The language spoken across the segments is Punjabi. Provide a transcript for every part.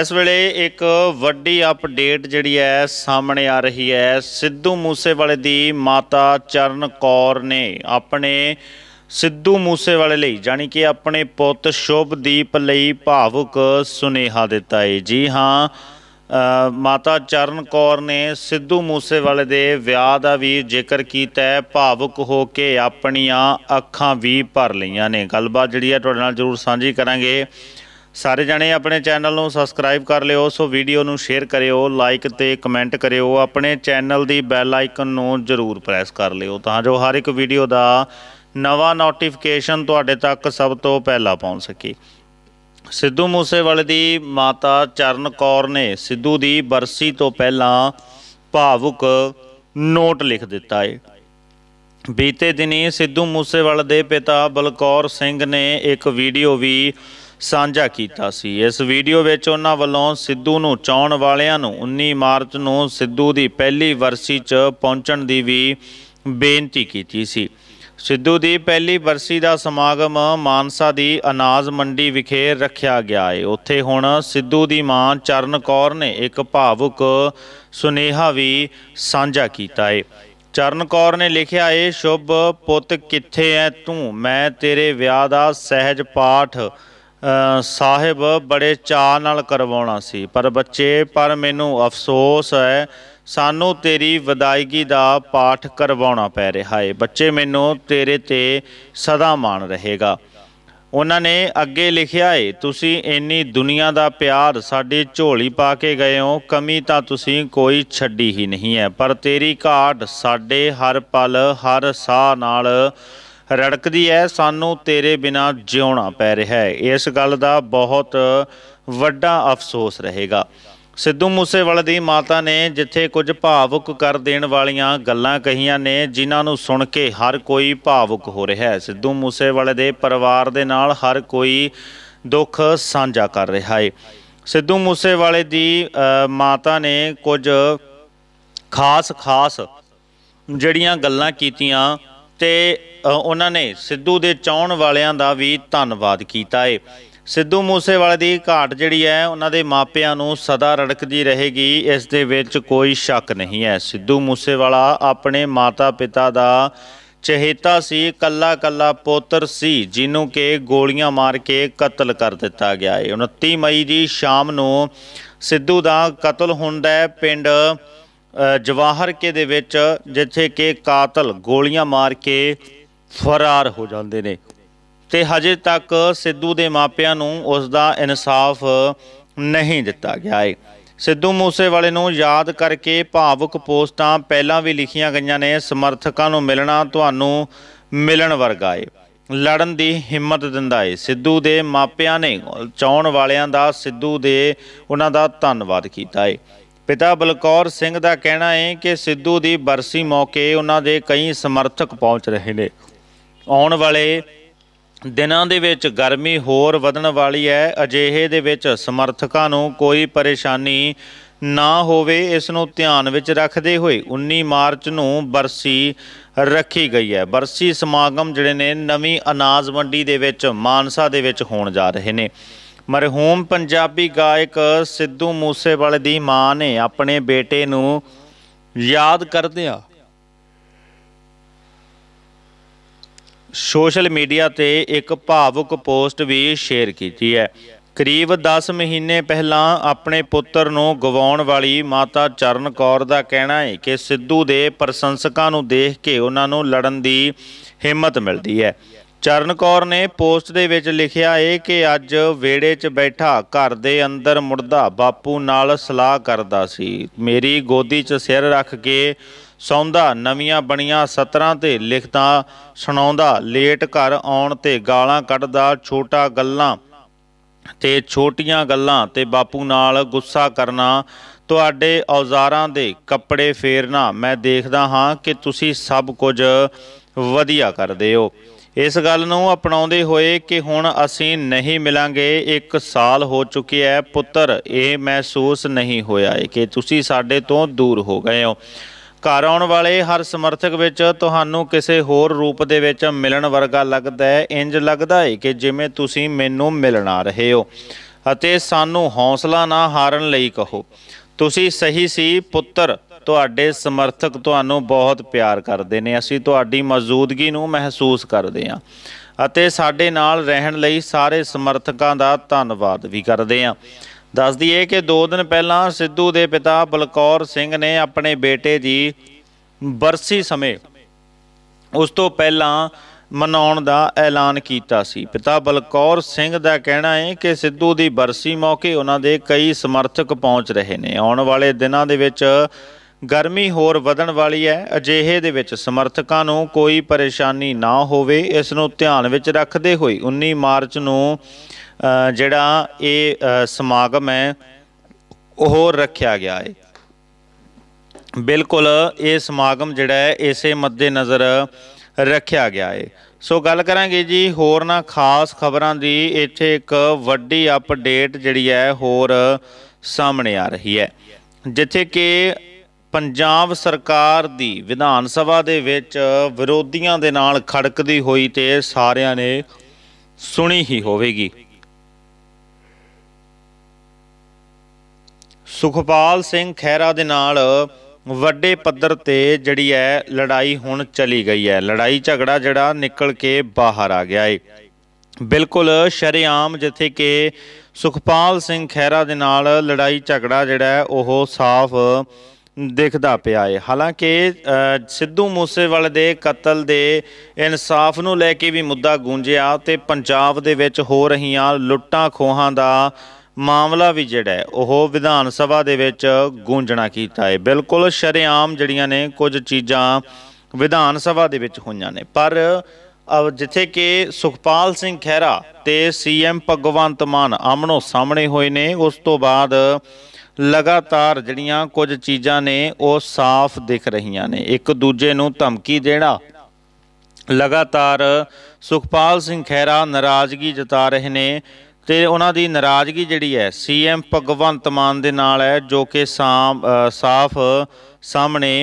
ਇਸ ਵੇਲੇ ਇੱਕ ਵੱਡੀ ਅਪਡੇਟ ਜਿਹੜੀ ਹੈ ਸਾਹਮਣੇ ਆ ਰਹੀ ਹੈ ਸਿੱਧੂ ਮੂਸੇਵਾਲੇ ਦੀ ਮਾਤਾ ਚਰਨ ਕੌਰ ਨੇ ਆਪਣੇ ਸਿੱਧੂ ਮੂਸੇਵਾਲੇ ਲਈ ਜਾਨੀ ਕਿ ਆਪਣੇ ਪੁੱਤ ਸ਼ੁਭਦੀਪ ਲਈ ਭਾਵੁਕ ਸੁਨੇਹਾ ਦਿੱਤਾ ਹੈ ਜੀ ਹਾਂ ਮਾਤਾ ਚਰਨ ਕੌਰ ਨੇ ਸਿੱਧੂ ਮੂਸੇਵਾਲੇ ਦੇ ਵਿਆਹ ਦਾ ਵੀ ਜ਼ਿਕਰ ਕੀਤਾ ਹੈ ਭਾਵੁਕ ਹੋ ਕੇ ਆਪਣੀਆਂ ਅੱਖਾਂ ਵੀ ਭਰ ਲਈਆਂ ਨੇ ਗੱਲਬਾਤ ਜਿਹੜੀ ਹੈ ਤੁਹਾਡੇ ਨਾਲ ਜ਼ਰੂਰ ਸਾਂਝੀ ਕਰਾਂਗੇ ਸਾਰੇ ਜਣੇ ਆਪਣੇ ਚੈਨਲ ਨੂੰ ਸਬਸਕ੍ਰਾਈਬ ਕਰ ਲਿਓ ਸੋ ਵੀਡੀਓ ਨੂੰ ਸ਼ੇਅਰ ਕਰਿਓ ਲਾਈਕ ਤੇ ਕਮੈਂਟ ਕਰਿਓ ਆਪਣੇ ਚੈਨਲ ਦੀ ਬੈਲ ਆਈਕਨ ਨੂੰ ਜ਼ਰੂਰ ਪ੍ਰੈਸ ਕਰ ਲਿਓ ਤਾਂ ਜੋ ਹਰ ਇੱਕ ਵੀਡੀਓ ਦਾ ਨਵਾਂ ਨੋਟੀਫਿਕੇਸ਼ਨ ਤੁਹਾਡੇ ਤੱਕ ਸਭ ਤੋਂ ਪਹਿਲਾਂ ਪਹੁੰਚ ਸਕੇ ਸਿੱਧੂ ਮੂਸੇਵਾਲੇ ਦੀ ਮਾਤਾ ਚਰਨ ਕੌਰ ਨੇ ਸਿੱਧੂ ਦੀ ਬਰਸੀ ਤੋਂ ਪਹਿਲਾਂ ਭਾਵੁਕ ਨੋਟ ਲਿਖ ਦਿੱਤਾ ਹੈ ਬੀਤੇ ਦਿਨੀ ਸਿੱਧੂ ਮੂਸੇਵਾਲੇ ਦੇ ਪਿਤਾ ਬਲਕੌਰ ਸਿੰਘ ਨੇ ਇੱਕ ਵੀਡੀਓ ਵੀ ਸਾਂਝਾ ਕੀਤਾ ਸੀ ਇਸ ਵੀਡੀਓ ਵਿੱਚ ਉਹਨਾਂ ਵੱਲੋਂ ਸਿੱਧੂ ਨੂੰ ਚਾਉਣ ਵਾਲਿਆਂ ਨੂੰ 19 ਮਾਰਚ ਨੂੰ ਸਿੱਧੂ ਦੀ ਪਹਿਲੀ ਵਰਸੀ 'ਚ ਪਹੁੰਚਣ ਦੀ ਵੀ ਬੇਨਤੀ ਕੀਤੀ ਸੀ ਸਿੱਧੂ ਦੀ ਪਹਿਲੀ ਵਰਸੀ ਦਾ ਸਮਾਗਮ ਮਾਨਸਾ ਦੀ ਅਨਾਜ ਮੰਡੀ ਵਿਖੇ ਰੱਖਿਆ ਗਿਆ ਹੈ ਉੱਥੇ ਹੁਣ ਸਿੱਧੂ ਦੀ ਮਾਂ ਚਰਨ ਕੌਰ ਨੇ ਇੱਕ ਭਾਵੁਕ ਸੁਨੇਹਾ ਵੀ ਸਾਂਝਾ ਕੀਤਾ ਹੈ ਚਰਨ ਕੌਰ ਨੇ ਲਿਖਿਆ ਹੈ ਸ਼ੁਭ ਪੁੱਤ ਕਿੱਥੇ ਐ ਤੂੰ ਮੈਂ ਤੇਰੇ ਵਿਆਹ ਦਾ ਸਹਿਜ ਪਾਠ ਸਾਹਿਬ ਬੜੇ ਚਾਹ ਨਾਲ ਕਰਵਾਉਣਾ ਸੀ ਪਰ ਬੱਚੇ ਪਰ ਮੈਨੂੰ ਅਫਸੋਸ ਹੈ ਸਾਨੂੰ ਤੇਰੀ ਵਿਦਾਇਗੀ ਦਾ ਪਾਠ ਕਰਵਾਉਣਾ ਪੈ ਰਿਹਾ ਹੈ ਬੱਚੇ ਮੈਨੂੰ ਤੇਰੇ ਤੇ ਸਦਾ ਮਾਣ ਰਹੇਗਾ ਉਹਨਾਂ ਨੇ ਅੱਗੇ ਲਿਖਿਆ ਏ ਤੁਸੀਂ ਇੰਨੀ ਦੁਨੀਆ ਦਾ ਪਿਆਰ ਸਾਡੀ ਝੋਲੀ ਪਾ ਕੇ ਗਏ ਹੋ ਕਮੀ ਤਾਂ ਤੁਸੀਂ ਕੋਈ ਛੱਡੀ ਹੀ ਨਹੀਂ ਹੈ ਪਰ ਤੇਰੀ ਘਾਟ ਸਾਡੇ ਹਰ ਪਲ ਹਰ ਸਾਹ ਨਾਲ ਰੜਕਦੀ ਹੈ ਸਾਨੂੰ ਤੇਰੇ ਬਿਨਾ ਜਿਉਣਾ ਪੈ ਰਿਹਾ ਹੈ ਇਸ ਗੱਲ ਦਾ ਬਹੁਤ ਵੱਡਾ ਅਫਸੋਸ ਰਹੇਗਾ ਸਿੱਧੂ ਮੂਸੇਵਾਲੇ ਦੀ ਮਾਤਾ ਨੇ ਜਿੱਥੇ ਕੁਝ ਭਾਵੁਕ ਕਰ ਦੇਣ ਵਾਲੀਆਂ ਗੱਲਾਂ ਕਹੀਆਂ ਨੇ ਜਿਨ੍ਹਾਂ ਨੂੰ ਸੁਣ ਕੇ ਹਰ ਕੋਈ ਭਾਵੁਕ ਹੋ ਰਿਹਾ ਹੈ ਸਿੱਧੂ ਮੂਸੇਵਾਲੇ ਦੇ ਪਰਿਵਾਰ ਦੇ ਨਾਲ ਹਰ ਕੋਈ ਦੁੱਖ ਸਾਂਝਾ ਕਰ ਰਿਹਾ ਹੈ ਸਿੱਧੂ ਮੂਸੇਵਾਲੇ ਦੀ ਮਾਤਾ ਨੇ ਕੁਝ ਖਾਸ ਖਾਸ ਜਿਹੜੀਆਂ ਗੱਲਾਂ ਕੀਤੀਆਂ ਤੇ ਉਹਨਾਂ ਨੇ ਸਿੱਧੂ ਦੇ ਚਾਹਣ ਵਾਲਿਆਂ ਦਾ ਵੀ ਧੰਨਵਾਦ ਕੀਤਾ ਏ ਸਿੱਧੂ ਮੂਸੇਵਾਲੇ ਦੀ ਘਾਟ ਜਿਹੜੀ ਹੈ ਉਹਨਾਂ ਦੇ ਮਾਪਿਆਂ ਨੂੰ ਸਦਾ ਰੜਕਦੀ ਰਹੇਗੀ ਇਸ ਦੇ ਵਿੱਚ ਕੋਈ ਸ਼ੱਕ ਨਹੀਂ ਹੈ ਸਿੱਧੂ ਮੂਸੇਵਾਲਾ ਆਪਣੇ ਮਾਤਾ-ਪਿਤਾ ਦਾ ਚਹੇਤਾ ਸੀ ਕੱਲਾ ਕੱਲਾ ਪੋਤਰ ਸੀ ਜਿਹਨੂੰ ਕਿ ਗੋਲੀਆਂ ਮਾਰ ਕੇ ਕਤਲ ਕਰ ਦਿੱਤਾ ਗਿਆ ਹੈ 29 ਮਈ ਦੀ ਸ਼ਾਮ ਨੂੰ ਸਿੱਧੂ ਦਾ ਕਤਲ ਹੁੰਦਾ ਹੈ ਪਿੰਡ ਜਵਾਹਰ ਕੇ ਦੇ ਵਿੱਚ ਜਿੱਥੇ ਕਿ ਕਾਤਲ ਗੋਲੀਆਂ ਮਾਰ ਕੇ ਫਰਾਰ ਹੋ ਜਾਂਦੇ ਨੇ ਤੇ ਹਜੇ ਤੱਕ ਸਿੱਧੂ ਦੇ ਮਾਪਿਆਂ ਨੂੰ ਉਸ ਦਾ ਇਨਸਾਫ ਨਹੀਂ ਦਿੱਤਾ ਗਿਆ ਹੈ ਸਿੱਧੂ ਮੂਸੇਵਾਲੇ ਨੂੰ ਯਾਦ ਕਰਕੇ ਭਾਵੁਕ ਪੋਸਟਾਂ ਪਹਿਲਾਂ ਵੀ ਲਿਖੀਆਂ ਗਈਆਂ ਨੇ ਸਮਰਥਕਾਂ ਨੂੰ ਮਿਲਣਾ ਤੁਹਾਨੂੰ ਮਿਲਣ ਵਰਗਾ ਏ ਲੜਨ ਦੀ ਹਿੰਮਤ ਦਿੰਦਾ ਏ ਸਿੱਧੂ ਦੇ ਮਾਪਿਆਂ ਨੇ ਚਾਉਣ ਵਾਲਿਆਂ ਦਾ ਸਿੱਧੂ ਦੇ ਉਹਨਾਂ ਦਾ ਧੰਨਵਾਦ ਕੀਤਾ ਏ ਪਿਤਾ ਬਲਕੌਰ ਸਿੰਘ ਦਾ ਕਹਿਣਾ ਹੈ ਕਿ ਸਿੱਧੂ ਦੀ ਬਰਸੀ ਮੌਕੇ ਉਹਨਾਂ ਦੇ ਕਈ ਸਮਰਥਕ ਪਹੁੰਚ ਰਹੇ ਨੇ ਆਉਣ ਵਾਲੇ ਦਿਨਾਂ ਦੇ ਵਿੱਚ ਗਰਮੀ ਹੋਰ ਵਧਣ ਵਾਲੀ ਹੈ ਅਜਿਹੇ ਦੇ ਵਿੱਚ ਸਮਰਥਕਾਂ ਨੂੰ ਕੋਈ ਪਰੇਸ਼ਾਨੀ ਨਾ ਹੋਵੇ ਇਸ ਨੂੰ ਧਿਆਨ ਵਿੱਚ ਰੱਖਦੇ ਹੋਏ 19 ਮਾਰਚ ਨੂੰ ਬਰਸੀ ਰੱਖੀ ਗਈ ਹੈ ਬਰਸੀ ਸਮਾਗਮ ਜਿਹੜੇ ਨੇ ਨਵੀਂ ਅਨਾਜ ਮੰਡੀ ਦੇ ਵਿੱਚ ਮਾਨਸਾ ਦੇ ਵਿੱਚ ਹੋਣ ਜਾ ਰਹੇ ਨੇ ਮਰਹੂਮ ਪੰਜਾਬੀ ਗਾਇਕ ਸਿੱਧੂ ਮੂਸੇਵਾਲੇ ਦੀ ਮਾਂ ਨੇ ਆਪਣੇ ਬੇਟੇ ਨੂੰ ਯਾਦ ਕਰਦਿਆਂ ਸੋਸ਼ਲ ਮੀਡੀਆ ਤੇ ਇੱਕ ਭਾਵੁਕ ਪੋਸਟ ਵੀ ਸ਼ੇਅਰ ਕੀਤੀ ਹੈ ਕਰੀਬ 10 ਮਹੀਨੇ ਪਹਿਲਾਂ ਆਪਣੇ ਪੁੱਤਰ ਨੂੰ ਗਵਾਉਣ ਵਾਲੀ ਮਾਤਾ ਚਰਨ ਕੌਰ ਦਾ ਕਹਿਣਾ ਹੈ ਕਿ ਸਿੱਧੂ ਦੇ ਪ੍ਰਸ਼ੰਸਕਾਂ ਨੂੰ ਦੇਖ ਕੇ ਉਹਨਾਂ ਨੂੰ ਲੜਨ ਦੀ ਹਿੰਮਤ ਮਿਲਦੀ ਹੈ ਚਰਨ ਕੌਰ ਨੇ ਪੋਸਟ ਦੇ ਵਿੱਚ ਲਿਖਿਆ ਏ ਕਿ ਅੱਜ ਵੇੜੇ 'ਚ ਬੈਠਾ ਘਰ ਦੇ ਅੰਦਰ ਮੁਰਦਾ ਬਾਪੂ ਨਾਲ ਸਲਾਹ ਕਰਦਾ ਸੀ ਮੇਰੀ ਗੋਦੀ 'ਚ ਸਿਰ ਰੱਖ ਕੇ ਸੌਂਦਾ ਨਵੀਆਂ ਬਣੀਆਂ ਸਤਰਾਂ ਤੇ ਲਿਖਦਾ ਸੁਣਾਉਂਦਾ ਲੇਟ ਘਰ ਆਉਣ ਤੇ ਗਾਲਾਂ ਕੱਢਦਾ ਛੋਟਾ ਗੱਲਾਂ ਤੇ ਛੋਟੀਆਂ ਗੱਲਾਂ ਤੇ ਬਾਪੂ ਨਾਲ ਗੁੱਸਾ ਕਰਨਾ ਤੁਹਾਡੇ ਔਜ਼ਾਰਾਂ ਦੇ ਕੱਪੜੇ ਫੇਰਨਾ ਮੈਂ ਦੇਖਦਾ ਹਾਂ ਕਿ ਤੁਸੀਂ ਸਭ ਕੁਝ ਵਧੀਆ ਕਰਦੇ ਹੋ ਇਸ ਗੱਲ ਨੂੰ ਅਪਣਾਉਂਦੇ ਹੋਏ ਕਿ ਹੁਣ ਅਸੀਂ ਨਹੀਂ ਮਿਲਾਂਗੇ ਇੱਕ ਸਾਲ ਹੋ ਚੁੱਕਿਆ ਹੈ ਪੁੱਤਰ ਇਹ ਮਹਿਸੂਸ ਨਹੀਂ ਹੋਇਆ ਕਿ ਤੁਸੀਂ ਸਾਡੇ ਤੋਂ ਦੂਰ ਹੋ ਗਏ ਹੋ ਘਰ ਆਉਣ ਵਾਲੇ ਹਰ ਸਮਰਥਕ ਵਿੱਚ ਤੁਹਾਨੂੰ ਕਿਸੇ ਹੋਰ ਰੂਪ ਦੇ ਵਿੱਚ ਮਿਲਣ ਵਰਗਾ ਲੱਗਦਾ ਹੈ ਇੰਜ ਲੱਗਦਾ ਹੈ ਕਿ ਜਿਵੇਂ ਤੁਸੀਂ ਮੈਨੂੰ ਮਿਲਣ ਆ ਰਹੇ ਹੋ ਅਤੇ ਸਾਨੂੰ ਹੌਸਲਾ ਨਾ ਹਾਰਨ ਲਈ ਕਹੋ ਤੁਸੀਂ ਸਹੀ ਸੀ ਪੁੱਤਰ ਤੁਹਾਡੇ ਸਮਰਥਕ ਤੁਹਾਨੂੰ ਬਹੁਤ ਪਿਆਰ ਕਰਦੇ ਨੇ ਅਸੀਂ ਤੁਹਾਡੀ ਮੌਜੂਦਗੀ ਨੂੰ ਮਹਿਸੂਸ ਕਰਦੇ ਹਾਂ ਅਤੇ ਸਾਡੇ ਨਾਲ ਰਹਿਣ ਲਈ ਸਾਰੇ ਸਮਰਥਕਾਂ ਦਾ ਧੰਨਵਾਦ ਵੀ ਕਰਦੇ ਹਾਂ ਦੱਸ ਦਈਏ ਕਿ 2 ਦਿਨ ਪਹਿਲਾਂ ਸਿੱਧੂ ਦੇ ਪਿਤਾ ਬਲਕੌਰ ਸਿੰਘ ਨੇ ਆਪਣੇ ਬੇਟੇ ਦੀ ਬਰਸੀ ਸਮੇਂ ਉਸ ਤੋਂ ਪਹਿਲਾਂ ਮਨਾਉਣ ਦਾ ਐਲਾਨ ਕੀਤਾ ਸੀ ਪਿਤਾ ਬਲਕੌਰ ਸਿੰਘ ਦਾ ਕਹਿਣਾ ਹੈ ਕਿ ਸਿੱਧੂ ਦੀ ਬਰਸੀ ਮੌਕੇ ਉਹਨਾਂ ਦੇ ਕਈ ਸਮਰਥਕ ਪਹੁੰਚ ਰਹੇ ਨੇ ਆਉਣ ਵਾਲੇ ਦਿਨਾਂ ਦੇ ਵਿੱਚ ਗਰਮੀ ਹੋਰ ਵਧਣ ਵਾਲੀ ਹੈ ਅਜਿਹੇ ਦੇ ਵਿੱਚ ਸਮਰਥਕਾਂ ਨੂੰ ਕੋਈ ਪਰੇਸ਼ਾਨੀ ਨਾ ਹੋਵੇ ਇਸ ਨੂੰ ਧਿਆਨ ਵਿੱਚ ਰੱਖਦੇ ਹੋਏ 19 ਮਾਰਚ ਨੂੰ ਜਿਹੜਾ ਇਹ ਸਮਾਗਮ ਹੈ ਉਹ ਰੱਖਿਆ ਗਿਆ ਹੈ ਬਿਲਕੁਲ ਇਹ ਸਮਾਗਮ ਜਿਹੜਾ ਹੈ ਇਸੇ ਮੱਦੇ ਨਜ਼ਰ ਰੱਖਿਆ ਗਿਆ ਹੈ ਸੋ ਗੱਲ ਕਰਾਂਗੇ ਜੀ ਹੋਰ ਨਾ ਖਾਸ ਖਬਰਾਂ ਦੀ ਇੱਥੇ ਇੱਕ ਵੱਡੀ ਅਪਡੇਟ ਜਿਹੜੀ ਹੈ ਹੋਰ ਸਾਹਮਣੇ ਆ ਰਹੀ ਹੈ ਜਿੱਥੇ ਕਿ ਪੰਜਾਬ ਸਰਕਾਰ ਦੀ ਵਿਧਾਨ ਸਭਾ ਦੇ ਵਿੱਚ ਵਿਰੋਧੀਆਂ ਦੇ ਨਾਲ ਖੜਕਦੀ ਹੋਈ ਤੇ ਸਾਰਿਆਂ ਨੇ ਸੁਣੀ ਹੀ ਹੋਵੇਗੀ ਸੁਖਪਾਲ ਸਿੰਘ ਖੈਰਾ ਦੇ ਨਾਲ ਵੱਡੇ ਪੱਧਰ ਤੇ ਜਿਹੜੀ ਹੈ ਲੜਾਈ ਹੁਣ ਚਲੀ ਗਈ ਹੈ ਲੜਾਈ ਝਗੜਾ ਜਿਹੜਾ ਨਿਕਲ ਕੇ ਬਾਹਰ ਆ ਗਿਆ ਏ ਬਿਲਕੁਲ ਸ਼ਰੇਆਮ ਜਿੱਥੇ ਕਿ ਸੁਖਪਾਲ ਸਿੰਘ ਖੈਰਾ ਦੇ ਨਾਲ ਲੜਾਈ ਝਗੜਾ ਜਿਹੜਾ ਉਹ ਸਾਫ਼ ਦੇਖਦਾ ਪਿਆ ਹੈ ਹਾਲਾਂਕਿ ਸਿੱਧੂ ਮੂਸੇਵਾਲੇ ਦੇ ਕਤਲ ਦੇ ਇਨਸਾਫ ਨੂੰ ਲੈ ਕੇ ਵੀ ਮੁੱਦਾ ਗੂੰਜਿਆ ਤੇ ਪੰਜਾਬ ਦੇ ਵਿੱਚ ਹੋ ਰਹੀਆਂ ਲੁੱਟਾਂ ਖੋਹਾਂ ਦਾ ਮਾਮਲਾ ਵੀ ਜਿਹੜਾ ਉਹ ਵਿਧਾਨ ਸਭਾ ਦੇ ਵਿੱਚ ਗੂੰਜਣਾ ਕੀਤਾ ਹੈ ਬਿਲਕੁਲ ਸ਼ਰੇਆਮ ਜਿਹੜੀਆਂ ਨੇ ਕੁਝ ਚੀਜ਼ਾਂ ਵਿਧਾਨ ਸਭਾ ਦੇ ਵਿੱਚ ਹੋਈਆਂ ਨੇ ਪਰ ਜਿੱਥੇ ਕਿ ਸੁਖਪਾਲ ਸਿੰਘ ਖਹਿਰਾ ਤੇ ਸੀਐਮ ਭਗਵੰਤ ਮਾਨ ਆਮਣੋ ਸਾਹਮਣੇ ਹੋਏ ਨੇ ਉਸ ਤੋਂ ਬਾਅਦ ਲਗਾਤਾਰ ਜਿਹੜੀਆਂ ਕੁਝ ਚੀਜ਼ਾਂ ਨੇ ਉਹ ਸਾਫ਼ ਦਿਖ ਰਹੀਆਂ ਨੇ ਇੱਕ ਦੂਜੇ ਨੂੰ ਧਮਕੀ ਦੇਣਾ ਲਗਾਤਾਰ ਸੁਖਪਾਲ ਸਿੰਘ ਖਹਿਰਾ ਨਾਰਾਜ਼ਗੀ ਜਤਾ ਰਹੇ ਨੇ ਤੇ ਉਹਨਾਂ ਦੀ ਨਾਰਾਜ਼ਗੀ ਜਿਹੜੀ ਹੈ ਸੀਐਮ ਭਗਵੰਤ ਮਾਨ ਦੇ ਨਾਲ ਹੈ ਜੋ ਕਿ ਸਾਫ਼ ਸਾਹਮਣੇ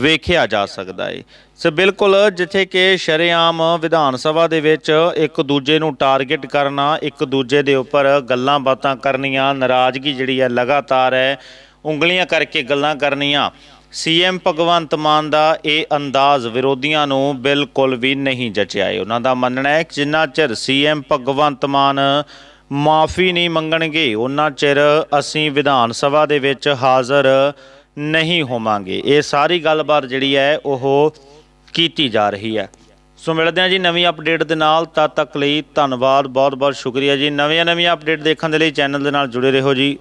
ਵੇਖਿਆ ਜਾ ਸਕਦਾ ਹੈ ਸੋ ਬਿਲਕੁਲ ਜਿੱਥੇ ਕਿ ਸ਼ਰੇਆਮ ਵਿਧਾਨ ਸਭਾ ਦੇ ਵਿੱਚ ਇੱਕ ਦੂਜੇ ਨੂੰ ਟਾਰਗੇਟ ਕਰਨਾ ਇੱਕ ਦੂਜੇ ਦੇ ਉੱਪਰ ਗੱਲਾਂ ਬਾਤਾਂ ਕਰਨੀਆਂ ਨਾਰਾਜ਼ਗੀ ਜਿਹੜੀ ਹੈ ਲਗਾਤਾਰ ਹੈ ਉਂਗਲੀਆਂ ਕਰਕੇ ਗੱਲਾਂ ਕਰਨੀਆਂ ਸੀਐਮ ਭਗਵੰਤ ਮਾਨ ਦਾ ਇਹ ਅੰਦਾਜ਼ ਵਿਰੋਧੀਆਂ ਨੂੰ ਬਿਲਕੁਲ ਵੀ ਨਹੀਂ ਜਚਿਆ ਉਹਨਾਂ ਦਾ ਮੰਨਣਾ ਹੈ ਕਿ ਜਿੰਨਾ ਚਿਰ ਸੀਐਮ ਭਗਵੰਤ ਮਾਨ ਮਾਫੀ ਨਹੀਂ ਮੰਗਣਗੇ ਉਹਨਾਂ ਚਿਰ ਅਸੀਂ ਵਿਧਾਨ ਸਭਾ ਦੇ ਵਿੱਚ ਹਾਜ਼ਰ ਨਹੀਂ ਹੋਵਾਂਗੇ ਇਹ ਸਾਰੀ ਗੱਲਬਾਤ ਜਿਹੜੀ ਹੈ ਉਹ ਕੀਤੀ ਜਾ ਰਹੀ ਹੈ ਸੋ ਮਿਲਦੇ ਹਾਂ ਜੀ ਨਵੀਂ ਅਪਡੇਟ ਦੇ ਨਾਲ ਤਦ ਤੱਕ ਲਈ ਧੰਨਵਾਦ ਬਹੁਤ ਬਹੁਤ ਸ਼ੁਕਰੀਆ ਜੀ ਨਵੀਆਂ ਨਵੀਆਂ ਅਪਡੇਟ ਦੇਖਣ ਦੇ ਲਈ ਚੈਨਲ ਦੇ ਨਾਲ ਜੁੜੇ ਰਹੋ ਜੀ